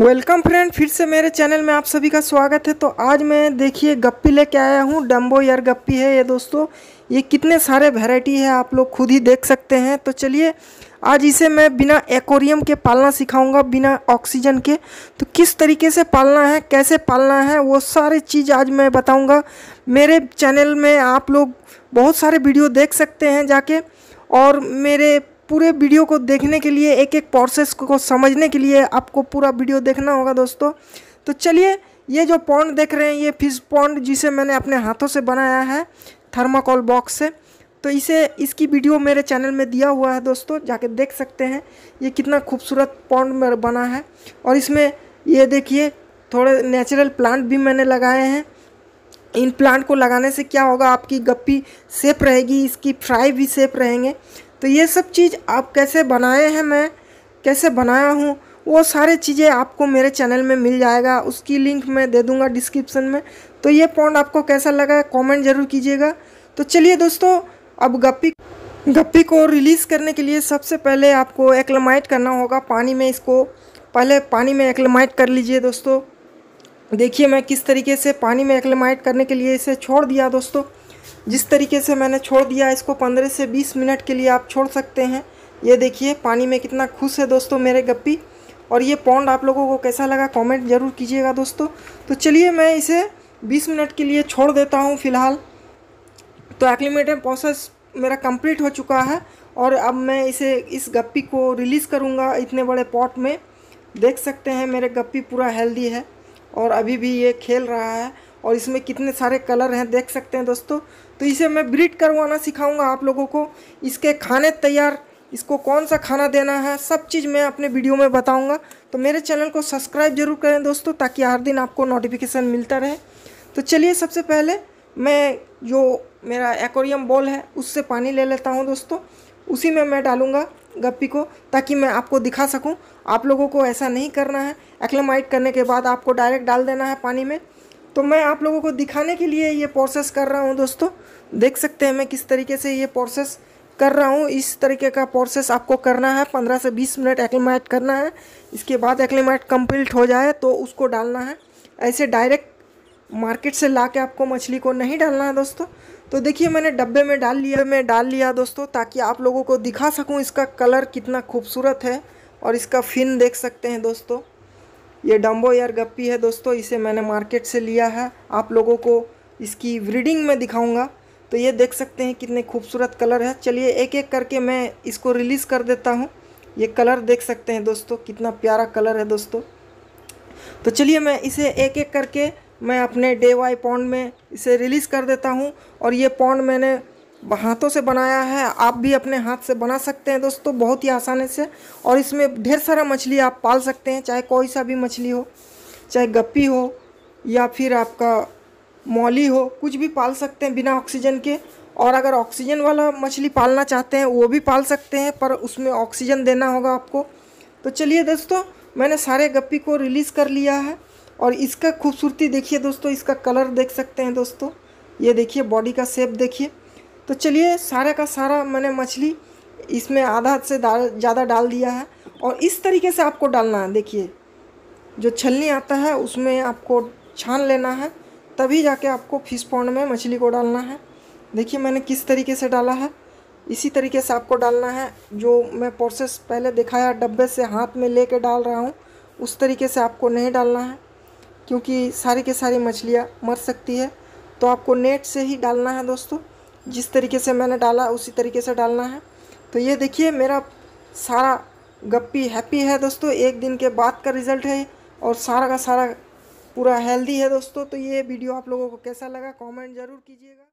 welcome friend फिर से मेरे चैनल में आप सभी का स्वागत है तो आज मैं देखिए गप्पी लेके आया हूँ डम्बो यार गप्पी है ये दोस्तों ये कितने सारे वैरायटी है आप लोग खुद ही देख सकते हैं तो चलिए आज इसे मैं बिना एकोरियम के पालना सिखाऊंगा बिना ऑक्सीजन के तो किस तरीके से पालना है कैसे पालना है वो सारी चीज़ आज मैं बताऊँगा मेरे चैनल में आप लोग बहुत सारे वीडियो देख सकते हैं जाके और मेरे पूरे वीडियो को देखने के लिए एक एक प्रोसेस को समझने के लिए आपको पूरा वीडियो देखना होगा दोस्तों तो चलिए ये जो पॉन्ड देख रहे हैं ये फिश पॉन्ड जिसे मैंने अपने हाथों से बनाया है थर्माकोल बॉक्स से तो इसे इसकी वीडियो मेरे चैनल में दिया हुआ है दोस्तों जाके देख सकते हैं ये कितना खूबसूरत पॉन्ड में बना है और इसमें ये देखिए थोड़े नेचुरल प्लांट भी मैंने लगाए हैं इन प्लांट को लगाने से क्या होगा आपकी गप्पी सेफ रहेगी इसकी फ्राई भी सेफ रहेंगे तो ये सब चीज़ आप कैसे बनाए हैं मैं कैसे बनाया हूँ वो सारे चीज़ें आपको मेरे चैनल में मिल जाएगा उसकी लिंक मैं दे दूँगा डिस्क्रिप्सन में तो ये पॉइंट आपको कैसा लगा कॉमेंट ज़रूर कीजिएगा तो चलिए दोस्तों अब गप्पी गप्पी को रिलीज़ करने के लिए सबसे पहले आपको एक्लमाइट करना होगा पानी में इसको पहले पानी में एक्लमाइट कर लीजिए दोस्तों देखिए मैं किस तरीके से पानी में एक्लमाइट करने के लिए इसे छोड़ दिया दोस्तों जिस तरीके से मैंने छोड़ दिया इसको 15 से 20 मिनट के लिए आप छोड़ सकते हैं ये देखिए पानी में कितना खुश है दोस्तों मेरे गप्पी और ये पौंड आप लोगों को कैसा लगा कमेंट ज़रूर कीजिएगा दोस्तों तो चलिए मैं इसे 20 मिनट के लिए छोड़ देता हूँ फ़िलहाल तो एक्लीमेटेड प्रोसेस मेरा कम्प्लीट हो चुका है और अब मैं इसे इस गप्पी को रिलीज़ करूँगा इतने बड़े पॉट में देख सकते हैं मेरे गप्पी पूरा हेल्दी है और अभी भी ये खेल रहा है और इसमें कितने सारे कलर हैं देख सकते हैं दोस्तों तो इसे मैं ब्रीड करवाना सिखाऊंगा आप लोगों को इसके खाने तैयार इसको कौन सा खाना देना है सब चीज़ मैं अपने वीडियो में बताऊंगा तो मेरे चैनल को सब्सक्राइब जरूर करें दोस्तों ताकि हर दिन आपको नोटिफिकेशन मिलता रहे तो चलिए सबसे पहले मैं जो मेरा एकोरियम बॉल है उससे पानी ले लेता हूँ दोस्तों उसी में मैं डालूँगा गप्पी को ताकि मैं आपको दिखा सकूँ आप लोगों को ऐसा नहीं करना है एक्लेमाइट करने के बाद आपको डायरेक्ट डाल देना है पानी में तो मैं आप लोगों को दिखाने के लिए ये प्रोसेस कर रहा हूँ दोस्तों देख सकते हैं मैं किस तरीके से ये प्रोसेस कर रहा हूँ इस तरीके का प्रोसेस आपको करना है पंद्रह से बीस मिनट एक्लेमाइट करना है इसके बाद एक्लेमाइट कम्प्लीट हो जाए तो उसको डालना है ऐसे डायरेक्ट मार्केट से ला के आपको मछली को नहीं डालना है दोस्तों तो देखिए मैंने डब्बे में डाल लिया में डाल लिया दोस्तों ताकि आप लोगों को दिखा सकूँ इसका कलर कितना खूबसूरत है और इसका फिन देख सकते हैं दोस्तों ये डम्बो एयर गप्पी है दोस्तों इसे मैंने मार्केट से लिया है आप लोगों को इसकी ब्रीडिंग में दिखाऊंगा तो ये देख सकते हैं कितने खूबसूरत कलर है चलिए एक एक करके मैं इसको रिलीज़ कर देता हूँ ये कलर देख सकते हैं दोस्तों कितना प्यारा कलर है दोस्तों तो चलिए मैं इसे एक एक करके मैं अपने डे वाई पॉन्ड में इसे रिलीज़ कर देता हूँ और ये पॉन्ड मैंने हाथों से बनाया है आप भी अपने हाथ से बना सकते हैं दोस्तों बहुत ही आसानी से और इसमें ढेर सारा मछली आप पाल सकते हैं चाहे कोई सा भी मछली हो चाहे गप्पी हो या फिर आपका मौली हो कुछ भी पाल सकते हैं बिना ऑक्सीजन के और अगर ऑक्सीजन वाला मछली पालना चाहते हैं वो भी पाल सकते हैं पर उसमें ऑक्सीजन देना होगा आपको तो चलिए दोस्तों मैंने सारे गप्पी को रिलीज़ कर लिया है और इसका खूबसूरती देखिए दोस्तों इसका कलर देख सकते हैं दोस्तों ये देखिए बॉडी का शेप देखिए तो चलिए सारा का सारा मैंने मछली इसमें आधा से ज़्यादा डाल दिया है और इस तरीके से आपको डालना है देखिए जो छलनी आता है उसमें आपको छान लेना है तभी जाके आपको फिश पॉन्ड में मछली को डालना है देखिए मैंने किस तरीके से डाला है इसी तरीके से आपको डालना है जो मैं प्रोसेस पहले दिखाया डब्बे से हाथ में ले कर डाल रहा हूँ उस तरीके से आपको नहीं डालना है क्योंकि सारी के सारी मछलियाँ मर सकती है तो आपको नेट से ही डालना है दोस्तों जिस तरीके से मैंने डाला उसी तरीके से डालना है तो ये देखिए मेरा सारा गप्पी हैप्पी है दोस्तों एक दिन के बाद का रिज़ल्ट है और सारा का सारा पूरा हेल्दी है दोस्तों तो ये वीडियो आप लोगों को कैसा लगा कमेंट ज़रूर कीजिएगा